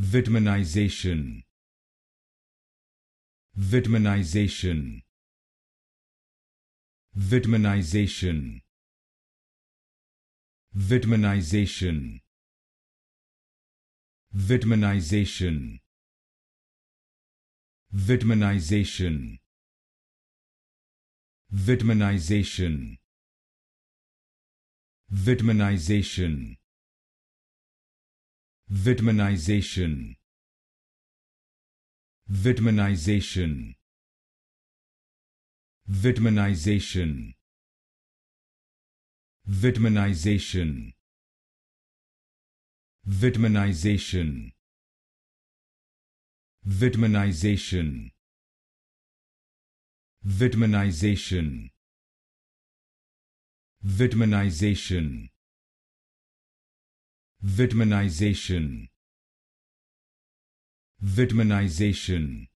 Vitaminization. Vitaminization. Vitaminization. Vitaminization. Vitaminization. Vitaminization. Vitaminization. Vitaminization. Vitaminization. Vitaminization. Vitaminization. Vitaminization. Vitaminization. Vitaminization. Vitaminization. Vitaminization. Vitaminization. Vitaminization.